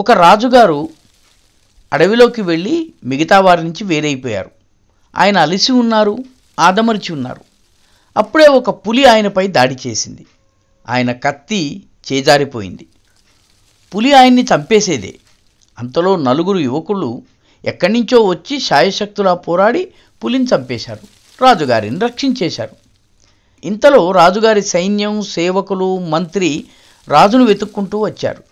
ఒక రాజుగారు అడవిలోకి వెళ్ళి మిగతా వారి నుంచి వేరైపోయారు ఆయన అలిసి ఉన్నారు ఆదమరిచి ఉన్నారు అప్పుడే ఒక పులి ఆయనపై దాడి చేసింది ఆయన కత్తి చేజారిపోయింది పులి ఆయన్ని చంపేసేదే అంతలో నలుగురు యువకులు ఎక్కడి నుంచో వచ్చి శాయశక్తులా పోరాడి పులిని చంపేశారు రాజుగారిని రక్షించేశారు ఇంతలో రాజుగారి సైన్యం సేవకులు మంత్రి రాజును వెతుక్కుంటూ వచ్చారు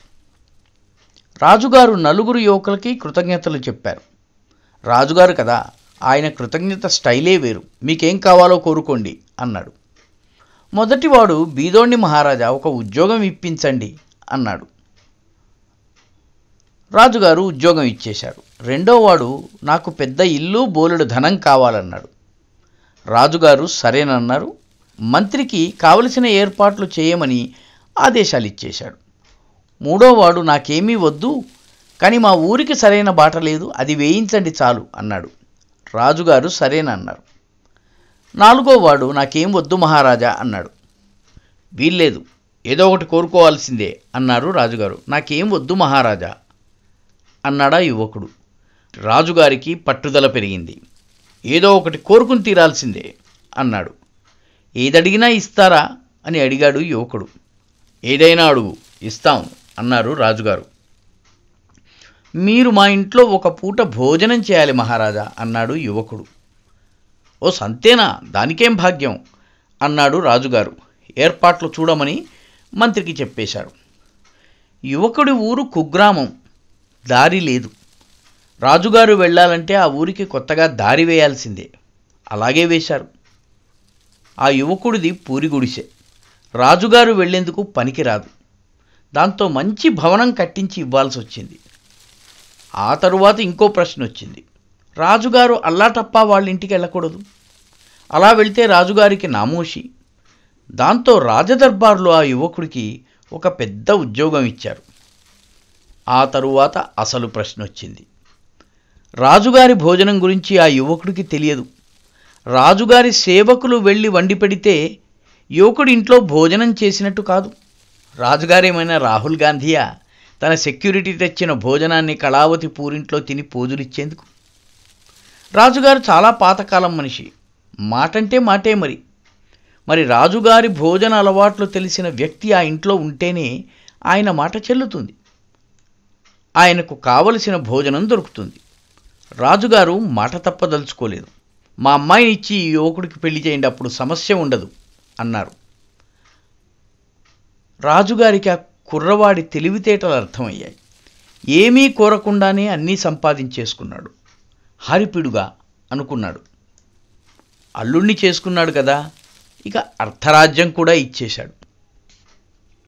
రాజుగారు నలుగురు యువకులకి కృతజ్ఞతలు చెప్పారు రాజుగారు కదా ఆయన కృతజ్ఞత స్టైలే వేరు మీకేం కావాలో కోరుకోండి అన్నాడు మొదటివాడు బీదోణ్ణి మహారాజా ఒక ఉద్యోగం ఇప్పించండి అన్నాడు రాజుగారు ఉద్యోగం ఇచ్చేశారు రెండోవాడు నాకు పెద్ద ఇల్లు బోలెడు ధనం కావాలన్నాడు రాజుగారు సరేనన్నారు మంత్రికి కావలసిన ఏర్పాట్లు చేయమని ఆదేశాలు ఇచ్చేశాడు మూడోవాడు నాకేమీ వద్దు కానీ మా ఊరికి సరైన బాట లేదు అది వేయించండి చాలు అన్నాడు రాజుగారు సరేనన్నారు నాలుగోవాడు నాకేం వద్దు మహారాజా అన్నాడు వీల్లేదు ఏదో ఒకటి కోరుకోవాల్సిందే అన్నారు రాజుగారు నాకేం వద్దు మహారాజా అన్నాడా యువకుడు రాజుగారికి పట్టుదల పెరిగింది ఏదో ఒకటి కోరుకుని తీరాల్సిందే అన్నాడు ఏదడిగినా ఇస్తారా అని అడిగాడు యువకుడు ఏదైనా అడుగు ఇస్తాం అన్నారు రాజుగారు మీరు మా ఇంట్లో ఒక పూట భోజనం చేయాలి మహారాజా అన్నాడు యువకుడు ఓ సంతేనా దానికేం భాగ్యం అన్నాడు రాజుగారు ఏర్పాట్లు చూడమని మంత్రికి చెప్పేశారు యువకుడి ఊరు కుగ్రామం దారి లేదు రాజుగారు వెళ్ళాలంటే ఆ ఊరికి కొత్తగా దారి వేయాల్సిందే అలాగే వేశారు ఆ యువకుడిది పూరి గుడిసె రాజుగారు వెళ్లేందుకు పనికిరాదు దాంతో మంచి భవనం కట్టించి ఇవ్వాల్సి వచ్చింది ఆ తరువాత ఇంకో ప్రశ్న వచ్చింది రాజుగారు అల్లాటప్ప వాళ్ళ ఇంటికి వెళ్ళకూడదు అలా వెళితే రాజుగారికి నామోషి దాంతో రాజదర్బార్లో ఆ యువకుడికి ఒక పెద్ద ఉద్యోగం ఇచ్చారు ఆ తరువాత అసలు ప్రశ్న వచ్చింది రాజుగారి భోజనం గురించి ఆ యువకుడికి తెలియదు రాజుగారి సేవకులు వెళ్ళి వండి పెడితే యువకుడి ఇంట్లో భోజనం చేసినట్టు కాదు రాజుగారేమైనా రాహుల్ గాంధీయా తన సెక్యూరిటీ తెచ్చిన భోజనాన్ని కళావతి పూరింట్లో తిని పోజులిచ్చేందుకు రాజుగారు చాలా పాతకాలం మనిషి మాటంటే మాటే మరి మరి రాజుగారి భోజన అలవాట్లు తెలిసిన వ్యక్తి ఆ ఇంట్లో ఉంటేనే ఆయన మాట చెల్లుతుంది ఆయనకు కావలసిన భోజనం దొరుకుతుంది రాజుగారు మాట తప్పదలుచుకోలేదు మా అమ్మాయినిచ్చి ఈ యువకుడికి పెళ్లి చేయండి అప్పుడు సమస్య ఉండదు అన్నారు రాజుగారికి ఆ కుర్రవాడి తెలివితేటలు అర్థమయ్యాయి ఏమీ కోరకుండానే అన్నీ సంపాదించేసుకున్నాడు హరిపిడుగా అనుకున్నాడు అల్లుణ్ణి చేసుకున్నాడు కదా ఇక అర్ధరాజ్యం కూడా ఇచ్చేశాడు